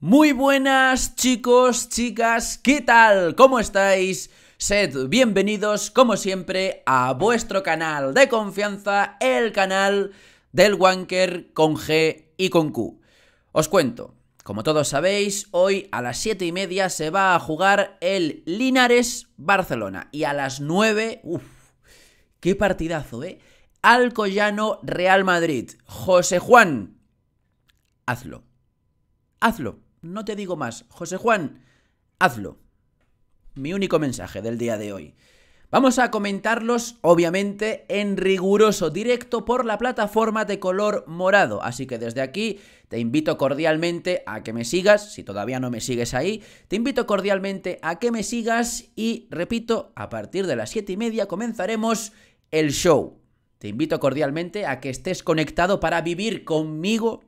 Muy buenas chicos, chicas, ¿qué tal? ¿Cómo estáis? Sed bienvenidos, como siempre, a vuestro canal de confianza, el canal del Wanker con G y con Q. Os cuento, como todos sabéis, hoy a las 7 y media se va a jugar el Linares Barcelona y a las 9, uff, qué partidazo, ¿eh? Alcoyano Real Madrid. José Juan, hazlo. Hazlo. No te digo más. José Juan, hazlo. Mi único mensaje del día de hoy. Vamos a comentarlos, obviamente, en riguroso directo por la plataforma de color morado. Así que desde aquí te invito cordialmente a que me sigas, si todavía no me sigues ahí, te invito cordialmente a que me sigas y, repito, a partir de las siete y media comenzaremos el show. Te invito cordialmente a que estés conectado para vivir conmigo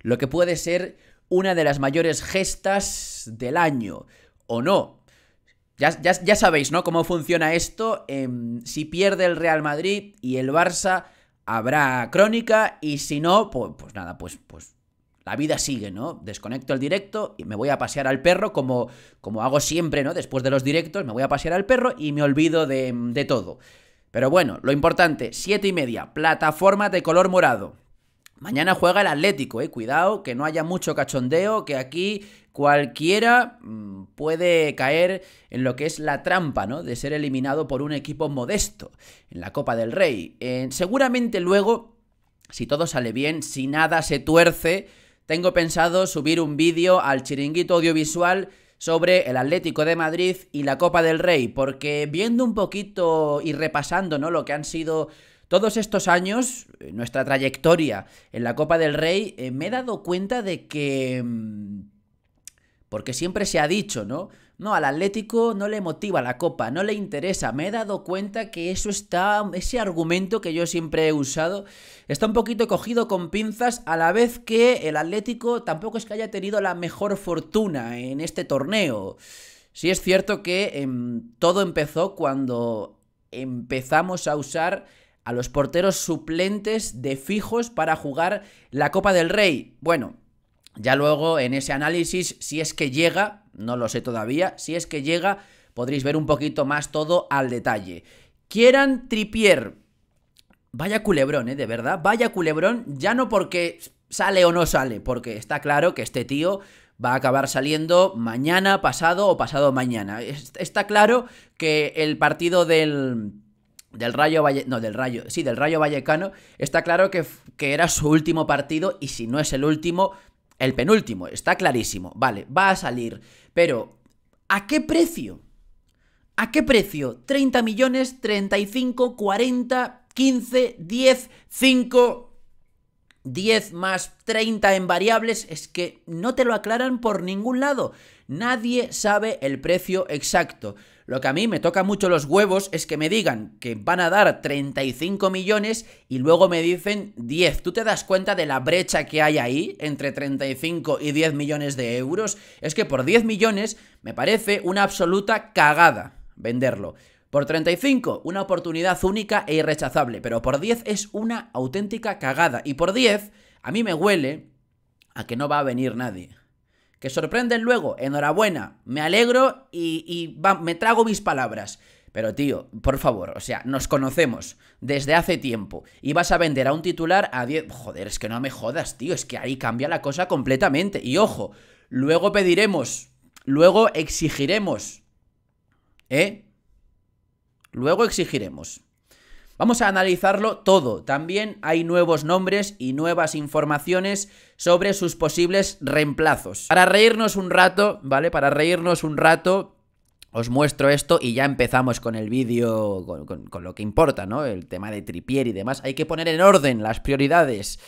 lo que puede ser una de las mayores gestas del año, o no. Ya, sabéis, ¿no? Cómo funciona esto. Em, si pierde el Real Madrid y el Barça, habrá crónica, y si no, pues, pues nada, pues, pues la vida sigue, ¿no? Desconecto el directo y me voy a pasear al perro como, como hago siempre, ¿no? Después de los directos me voy a pasear al perro y me olvido de, de todo. Pero bueno, lo importante, siete y media, plataforma de color morado. Mañana juega el Atlético, eh. Cuidado, que no haya mucho cachondeo, que aquí cualquiera mm, puede caer en lo que es la trampa, ¿no? De ser eliminado por un equipo modesto en la Copa del Rey. Eh, seguramente luego, si todo sale bien, si nada se tuerce, tengo pensado subir un vídeo al chiringuito audiovisual sobre el Atlético de Madrid y la Copa del Rey, porque viendo un poquito y repasando, ¿no? Lo que han sido todos estos años, eh, nuestra trayectoria en la Copa del Rey, eh, me he dado cuenta de que... Mm, porque siempre se ha dicho, ¿no? No, al Atlético no le motiva la copa, no le interesa. Me he dado cuenta que eso está, ese argumento que yo siempre he usado, está un poquito cogido con pinzas, a la vez que el Atlético tampoco es que haya tenido la mejor fortuna en este torneo. Sí es cierto que em, todo empezó cuando empezamos a usar a los porteros suplentes de fijos para jugar la Copa del Rey. Bueno, ya luego en ese análisis, si es que llega, no lo sé todavía, si es que llega, podréis ver un poquito más todo al detalle. Quieran Tripier. Vaya culebrón, ¿eh? De verdad, vaya culebrón, ya no porque sale o no sale, porque está claro que este tío va a acabar saliendo mañana, pasado o pasado mañana. Está claro que el partido del del Rayo no, del Rayo, sí, del Rayo Vallecano, está claro que, que era su último partido y si no es el último, el penúltimo, está clarísimo, vale, va a salir, pero ¿a qué precio? ¿A qué precio? ¿30 millones? ¿35? ¿40? ¿15? ¿10? ¿5? 10 más 30 en variables, es que no te lo aclaran por ningún lado. Nadie sabe el precio exacto. Lo que a mí me toca mucho los huevos es que me digan que van a dar 35 millones y luego me dicen 10. ¿Tú te das cuenta de la brecha que hay ahí entre 35 y 10 millones de euros? Es que por 10 millones me parece una absoluta cagada venderlo. Por 35, una oportunidad única e irrechazable, pero por 10 es una auténtica cagada. Y por 10, a mí me huele a que no va a venir nadie. Que sorprenden luego, enhorabuena, me alegro y, me trago mis palabras. Pero tío, por favor, o sea, nos conocemos desde hace tiempo y vas a vender a un titular a 10... Joder, es que no me jodas, tío, es que ahí cambia la cosa completamente. Y ojo, luego pediremos, luego exigiremos. ¿Eh? Luego exigiremos. Vamos a analizarlo todo. También hay nuevos nombres y nuevas informaciones sobre sus posibles reemplazos. Para reírnos un rato, ¿vale? Para reírnos un rato, os muestro esto y ya empezamos con el vídeo, con, lo que importa, ¿no? El tema de Tripier y demás. Hay que poner en orden las prioridades.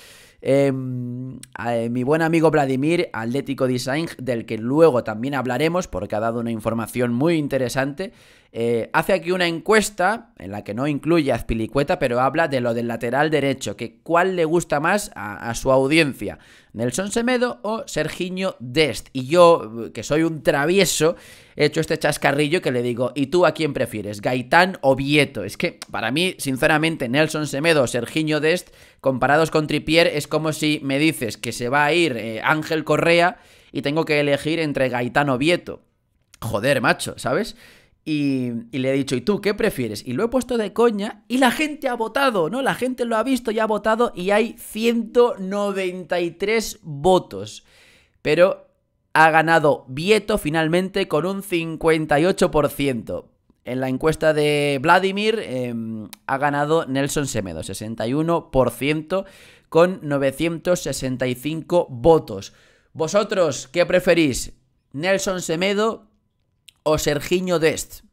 Em, eh, mi buen amigo Vladimir, Atlético Design, del que luego también hablaremos porque ha dado una información muy interesante, eh, hace aquí una encuesta en la que no incluye a Azpilicueta, pero habla de lo del lateral derecho, que cuál le gusta más a su audiencia. Nelson Semedo o Sergiño Dest. Y yo, que soy un travieso, he hecho este chascarrillo que le digo, ¿y tú a quién prefieres? ¿Gaitán o Vieto? Es que para mí, sinceramente, Nelson Semedo o Sergiño Dest, comparados con Tripier, es como si me dices que se va a ir eh, Ángel Correa y tengo que elegir entre Gaitán o Vieto. Joder, macho, ¿sabes? Y, le he dicho, ¿y tú qué prefieres? Y lo he puesto de coña y la gente ha votado, ¿no? La gente lo ha visto y ha votado y hay 193 votos. Pero ha ganado Vieto finalmente con un 58%. En la encuesta de Vladimir em, ha ganado Nelson Semedo, 61% con 965 votos. ¿Vosotros qué preferís? Nelson Semedo o Sergiño Dest,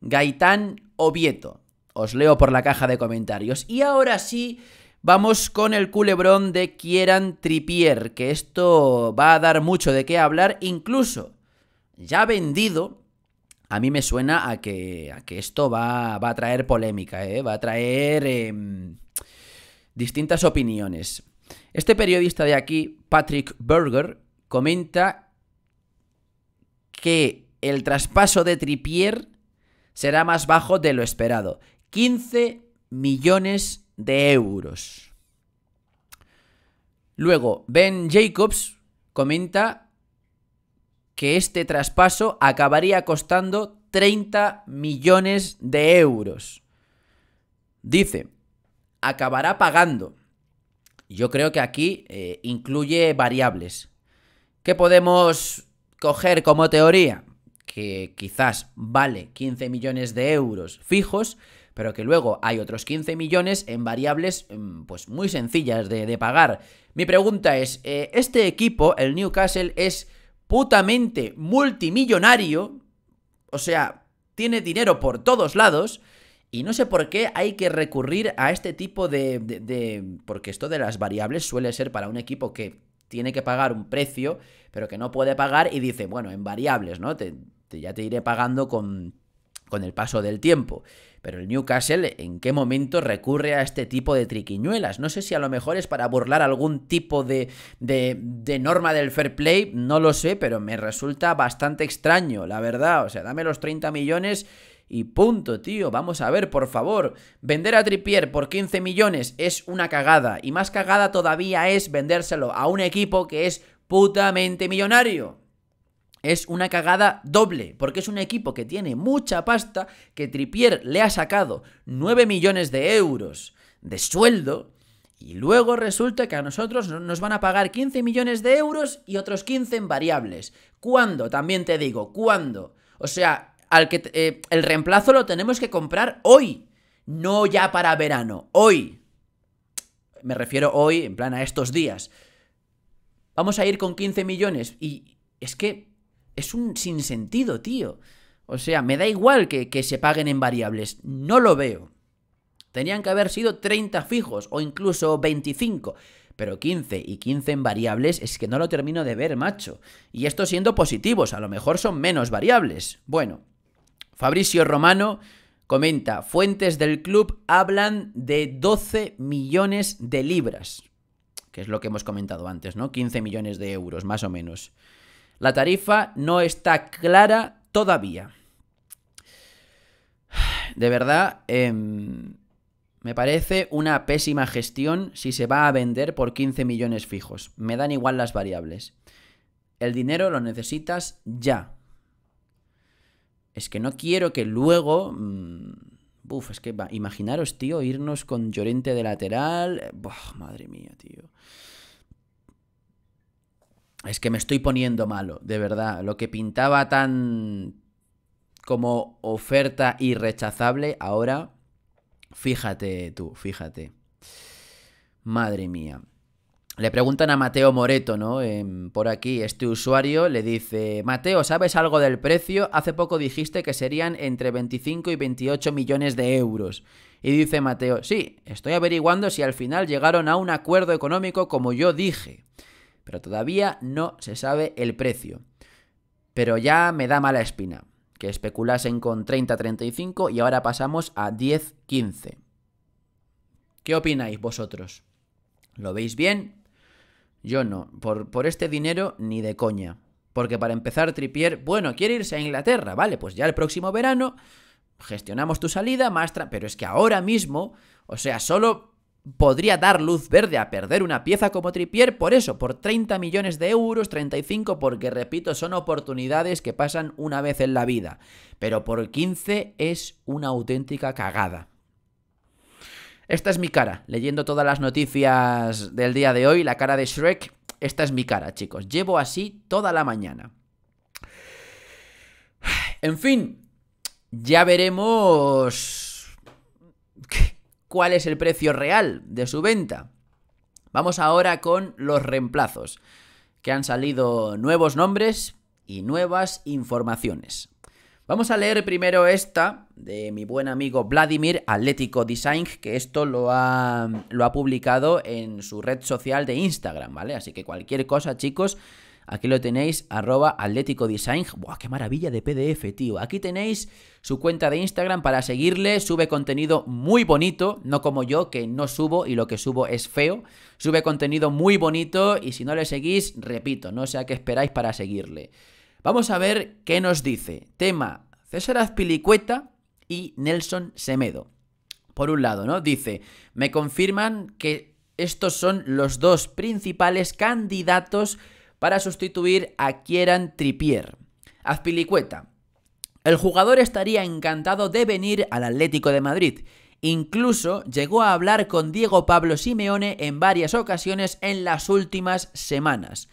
Gaitán Ovieto. Os leo por la caja de comentarios. Y ahora sí, vamos con el culebrón de Kieran Tripier, que esto va a dar mucho de qué hablar, incluso ya vendido. A mí me suena a que, que esto va, va, a traer polémica, ¿eh? va a traer em, distintas opiniones. Este periodista de aquí, Patrick Berger, comenta que el traspaso de Tripier será más bajo de lo esperado. 15 millones de euros. Luego, Ben Jacobs comenta que este traspaso acabaría costando 30 millones de euros. Dice, acabará pagando. Yo creo que aquí eh, incluye variables. ¿Qué podemos coger como teoría? que quizás vale 15 millones de euros fijos, pero que luego hay otros 15 millones en variables mm, pues muy sencillas de, pagar. Mi pregunta es, eh, ¿este equipo, el Newcastle, es putamente multimillonario? O sea, tiene dinero por todos lados. Y no sé por qué hay que recurrir a este tipo de, de, Porque esto de las variables suele ser para un equipo que tiene que pagar un precio, pero que no puede pagar y dice, bueno, en variables, ¿no? Te, ya te iré pagando con, con el paso del tiempo. Pero el Newcastle, ¿en qué momento recurre a este tipo de triquiñuelas? No sé si a lo mejor es para burlar algún tipo de, de, de, norma del fair play, no lo sé, pero me resulta bastante extraño, la verdad. O sea, dame los 30 millones y punto, tío. Vamos a ver, por favor. Vender a trippier por 15 millones es una cagada. Y más cagada todavía es vendérselo a un equipo que es putamente millonario es una cagada doble, porque es un equipo que tiene mucha pasta, que Tripier le ha sacado 9 millones de euros de sueldo, y luego resulta que a nosotros nos van a pagar 15 millones de euros y otros 15 en variables. ¿Cuándo? También te digo, ¿cuándo? O sea, al que eh, el reemplazo lo tenemos que comprar hoy, no ya para verano, hoy. Me refiero hoy, en plan a estos días. Vamos a ir con 15 millones y es que es un sinsentido, tío. O sea, me da igual que, se paguen en variables, no lo veo. Tenían que haber sido 30 fijos o incluso 25 pero 15 y 15 en variables es que no lo termino de ver, macho. Y esto siendo positivos, a lo mejor son menos variables. Bueno, Fabricio Romano comenta, fuentes del club hablan de 12 millones de libras, que es lo que hemos comentado antes, ¿no? 15 millones de euros, más o menos. La tarifa no está clara todavía. De verdad, em, me parece una pésima gestión si se va a vender por 15 millones fijos. Me dan igual las variables. El dinero lo necesitas ya. Es que no quiero que luego... Mm, Uf, es que imaginaros, tío, irnos con Llorente de lateral. madre mía, tío. Es que me estoy poniendo malo, de verdad. Lo que pintaba tan como oferta irrechazable, ahora, fíjate tú, fíjate. Madre mía. Le preguntan a Mateo Moreto, ¿no? Em, por aquí, este usuario le dice, Mateo, ¿sabes algo del precio? Hace poco dijiste que serían entre 25 y 28 millones de euros. Y dice Mateo, sí, estoy averiguando si al final llegaron a un acuerdo económico como yo dije pero todavía no se sabe el precio. Pero ya me da mala espina que especulasen con 30-35 y ahora pasamos a 10-15. ¿Qué opináis vosotros? ¿Lo veis bien? Yo no, por, por este dinero ni de coña. Porque para empezar, Tripier, bueno, quiere irse a Inglaterra, vale, pues ya el próximo verano gestionamos tu salida, maestra. Pero es que ahora mismo, o sea, solo podría dar luz verde a perder una pieza como Tripier por eso, por 30 millones de euros, 35 porque repito, son oportunidades que pasan una vez en la vida, pero por 15 es una auténtica cagada. Esta es mi cara, leyendo todas las noticias del día de hoy, la cara de Shrek, esta es mi cara, chicos. Llevo así toda la mañana. En fin, ya veremos cuál es el precio real de su venta. Vamos ahora con los reemplazos, que han salido nuevos nombres y nuevas informaciones. Vamos a leer primero esta de mi buen amigo Vladimir Atlético Design, que esto lo ha, lo ha publicado en su red social de Instagram, ¿vale? Así que cualquier cosa, chicos, Aquí lo tenéis, arroba Atlético Design. ¡Buah, qué maravilla de PDF, tío! Aquí tenéis su cuenta de Instagram para seguirle. Sube contenido muy bonito, no como yo, que no subo y lo que subo es feo. Sube contenido muy bonito y si no le seguís, repito, no sé a qué esperáis para seguirle. Vamos a ver qué nos dice. Tema César Azpilicueta y Nelson Semedo. Por un lado, ¿no? Dice, me confirman que estos son los dos principales candidatos para sustituir a Kieran Trippier. Azpilicueta. El jugador estaría encantado de venir al Atlético de Madrid. Incluso llegó a hablar con Diego Pablo Simeone en varias ocasiones en las últimas semanas.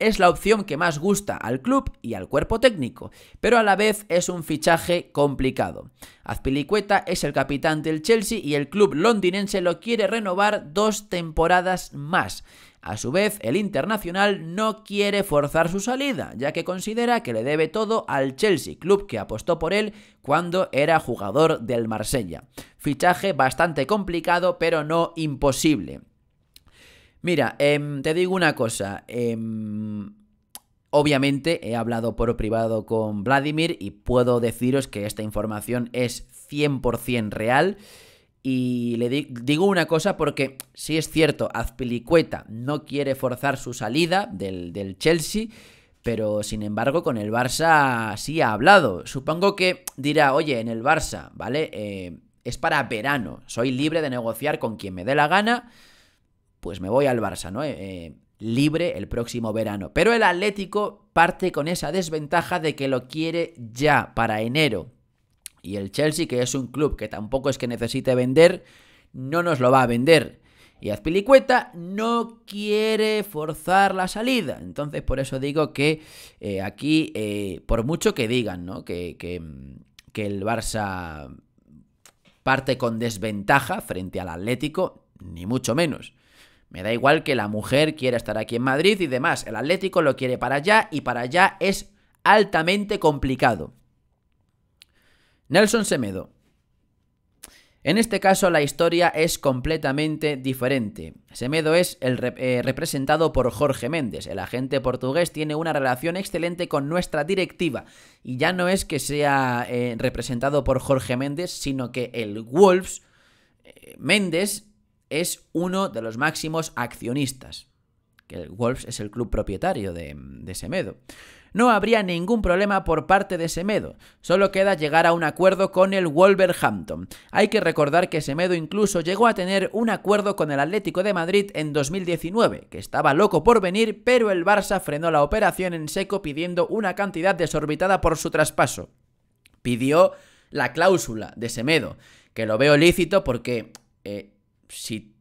Es la opción que más gusta al club y al cuerpo técnico, pero a la vez es un fichaje complicado. Azpilicueta es el capitán del Chelsea y el club londinense lo quiere renovar dos temporadas más. A su vez, el internacional no quiere forzar su salida, ya que considera que le debe todo al Chelsea, club que apostó por él cuando era jugador del Marsella. Fichaje bastante complicado, pero no imposible. Mira, em, te digo una cosa. Em, obviamente he hablado por privado con Vladimir y puedo deciros que esta información es 100% real. Y le digo una cosa porque sí es cierto, Azpilicueta no quiere forzar su salida del, Chelsea, pero sin embargo con el Barça sí ha hablado. Supongo que dirá, oye, en el Barça, ¿vale? Eh, es para verano, soy libre de negociar con quien me dé la gana, pues me voy al Barça, ¿no? Eh, libre el próximo verano. Pero el Atlético parte con esa desventaja de que lo quiere ya para enero. Y el Chelsea, que es un club que tampoco es que necesite vender, no nos lo va a vender. Y Azpilicueta no quiere forzar la salida. Entonces, por eso digo que eh, aquí, eh, por mucho que digan, ¿no? Que, que el Barça parte con desventaja frente al Atlético, ni mucho menos. Me da igual que la mujer quiera estar aquí en Madrid y demás. El Atlético lo quiere para allá y para allá es altamente complicado. Nelson Semedo. En este caso la historia es completamente diferente. Semedo es el eh, representado por Jorge Méndez. El agente portugués tiene una relación excelente con nuestra directiva y ya no es que sea eh, representado por Jorge Méndez, sino que el Wolves, eh, Méndez, es uno de los máximos accionistas que el Wolves es el club propietario de, Semedo. No habría ningún problema por parte de Semedo, solo queda llegar a un acuerdo con el Wolverhampton. Hay que recordar que Semedo incluso llegó a tener un acuerdo con el Atlético de Madrid en 2019, que estaba loco por venir, pero el Barça frenó la operación en seco pidiendo una cantidad desorbitada por su traspaso. Pidió la cláusula de Semedo, que lo veo lícito porque eh, si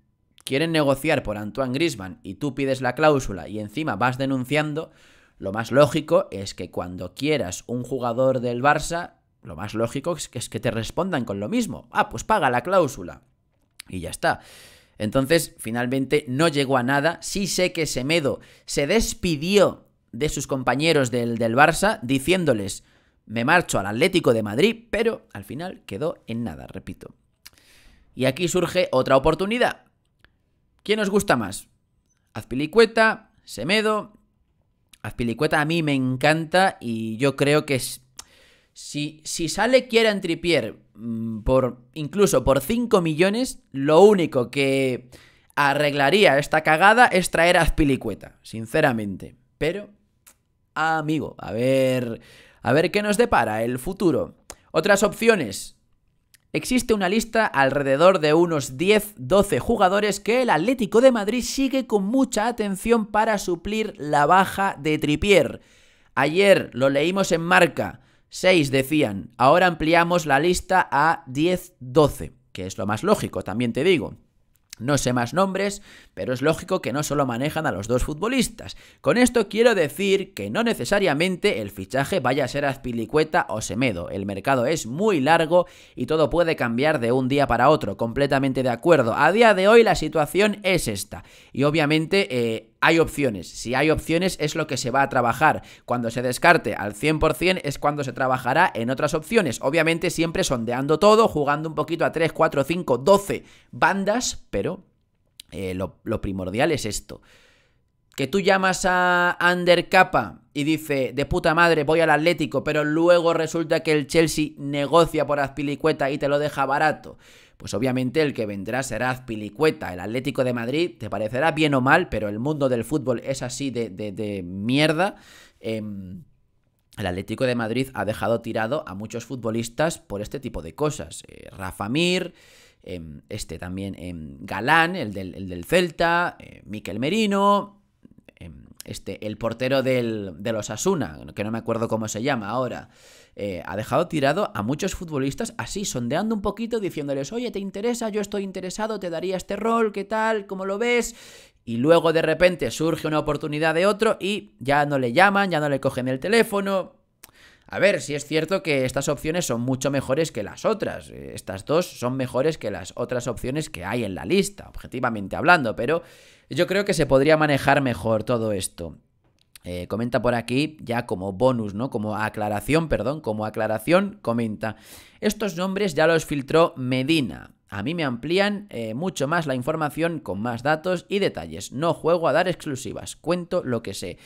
quieren negociar por Antoine Grisman y tú pides la cláusula y encima vas denunciando, lo más lógico es que cuando quieras un jugador del Barça, lo más lógico es que, es que te respondan con lo mismo. Ah, pues paga la cláusula. Y ya está. Entonces, finalmente no llegó a nada. Sí sé que Semedo se despidió de sus compañeros del, del Barça diciéndoles, me marcho al Atlético de Madrid, pero al final quedó en nada, repito. Y aquí surge otra oportunidad, ¿Quién nos gusta más? Azpilicueta, Semedo. Azpilicueta a mí me encanta y yo creo que es... si, si sale Kieran Tripier mm, por incluso por 5 millones, lo único que arreglaría esta cagada es traer a Azpilicueta, sinceramente. Pero, amigo, a ver, a ver qué nos depara el futuro. Otras opciones, Existe una lista alrededor de unos 10-12 jugadores que el Atlético de Madrid sigue con mucha atención para suplir la baja de Tripier. Ayer lo leímos en marca, 6 decían, ahora ampliamos la lista a 10-12, que es lo más lógico, también te digo. No sé más nombres, pero es lógico que no solo manejan a los dos futbolistas. Con esto quiero decir que no necesariamente el fichaje vaya a ser Azpilicueta o Semedo. El mercado es muy largo y todo puede cambiar de un día para otro. Completamente de acuerdo. A día de hoy la situación es esta. Y obviamente... Eh, hay opciones. Si hay opciones es lo que se va a trabajar. Cuando se descarte al 100% es cuando se trabajará en otras opciones. Obviamente siempre sondeando todo, jugando un poquito a 3, 4, 5, 12 bandas, pero eh, lo, primordial es esto que tú llamas a Undercapa y dice, de puta madre, voy al Atlético, pero luego resulta que el Chelsea negocia por Azpilicueta y te lo deja barato pues obviamente el que vendrá será Azpilicueta, el Atlético de Madrid, te parecerá bien o mal, pero el mundo del fútbol es así de, mierda. Em, el Atlético de Madrid ha dejado tirado a muchos futbolistas por este tipo de cosas. Eh, Rafa Mir, em, este también em, Galán, el del, el del Celta, eh, Miquel Merino, este, el portero del, de los Asuna, que no me acuerdo cómo se llama ahora, eh, ha dejado tirado a muchos futbolistas así, sondeando un poquito, diciéndoles, oye, ¿te interesa? Yo estoy interesado, te daría este rol, ¿qué tal? ¿Cómo lo ves? Y luego de repente surge una oportunidad de otro y ya no le llaman, ya no le cogen el teléfono, a ver, si es cierto que estas opciones son mucho mejores que las otras. Eh, estas dos son mejores que las otras opciones que hay en la lista, objetivamente hablando, pero yo creo que se podría manejar mejor todo esto. Eh, comenta por aquí, ya como bonus, ¿no? Como aclaración, perdón, como aclaración, comenta. Estos nombres ya los filtró Medina. A mí me amplían eh, mucho más la información con más datos y detalles. No juego a dar exclusivas, cuento lo que sé.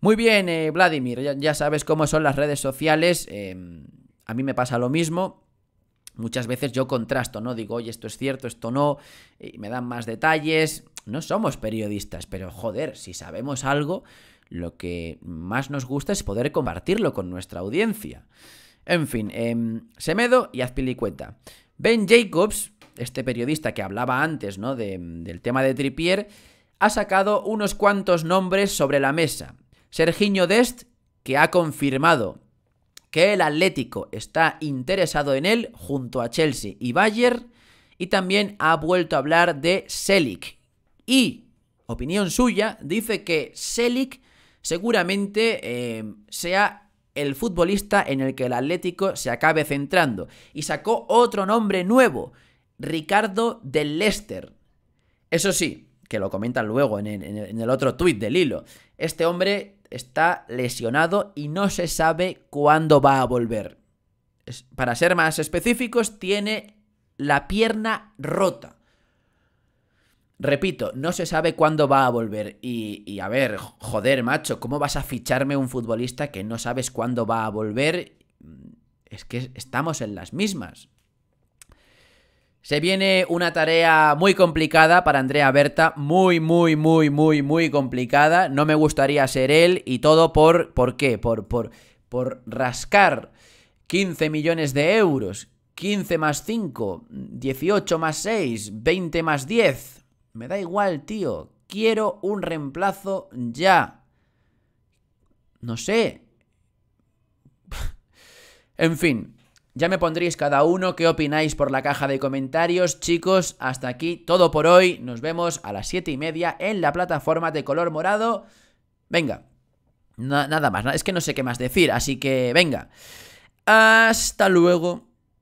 Muy bien, eh, Vladimir, ya, sabes cómo son las redes sociales. Eh, a mí me pasa lo mismo. Muchas veces yo contrasto, ¿no? Digo, oye, esto es cierto, esto no, y me dan más detalles. No somos periodistas, pero joder, si sabemos algo, lo que más nos gusta es poder compartirlo con nuestra audiencia. En fin, em, Semedo y haz cuenta. Ben Jacobs, este periodista que hablaba antes, ¿no? del tema de Tripier, ha sacado unos cuantos nombres sobre la mesa. Serginho Dest, que ha confirmado que el Atlético está interesado en él junto a Chelsea y Bayern, y también ha vuelto a hablar de Selic. Y, opinión suya, dice que Selic seguramente eh, sea el futbolista en el que el Atlético se acabe centrando. Y sacó otro nombre nuevo, Ricardo del lester Eso sí, que lo comentan luego en, el otro tuit del hilo. Este hombre está lesionado y no se sabe cuándo va a volver. Para ser más específicos, tiene la pierna rota. Repito, no se sabe cuándo va a volver. Y, a ver, joder, macho, ¿cómo vas a ficharme un futbolista que no sabes cuándo va a volver? Es que estamos en las mismas. Se viene una tarea muy complicada para Andrea Berta, muy, muy, muy, muy, muy complicada. No me gustaría ser él y todo por, ¿por qué? Por, por, por rascar 15 millones de euros, 15 más 5, 18 más 6, 20 más 10. Me da igual, tío. Quiero un reemplazo ya. No sé. en fin, ya me pondréis cada uno qué opináis por la caja de comentarios. Chicos, hasta aquí todo por hoy. Nos vemos a las siete y media en la plataforma de color morado. Venga, nada más. Es que no sé qué más decir, así que venga. Hasta luego.